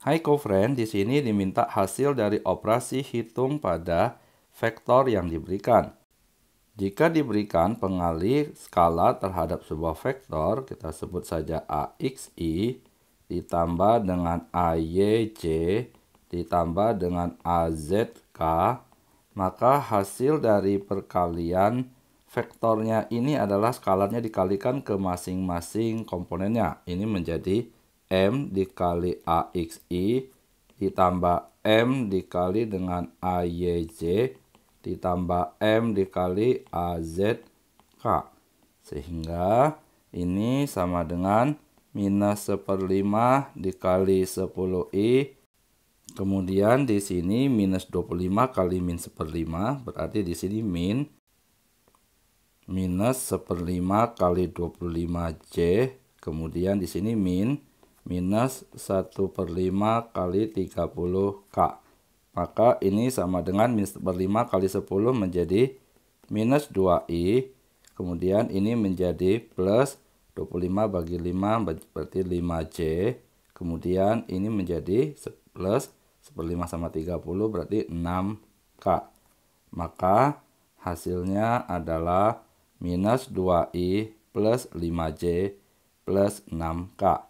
Hai co-friend, di sini diminta hasil dari operasi hitung pada vektor yang diberikan. Jika diberikan pengali skala terhadap sebuah vektor, kita sebut saja AXI ditambah dengan AYJ ditambah dengan AZK, maka hasil dari perkalian vektornya ini adalah skalarnya dikalikan ke masing-masing komponennya. Ini menjadi M dikali AXI ditambah M dikali dengan AYJ ditambah M dikali AZK. Sehingga ini sama dengan minus seperlima dikali 10I. Kemudian di sini minus 25 kali min seperlima berarti di sini min minus seperlima kali 25J. Kemudian di sini min minus 1 per 5 kali 30K. Maka ini sama dengan minus 1 per 5 kali 10 menjadi minus 2i. Kemudian ini menjadi plus 25 bagi 5 berarti 5C. Kemudian ini menjadi plus 1 per 5 sama 30 berarti 6K. Maka hasilnya adalah minus 2i plus 5J plus 6K.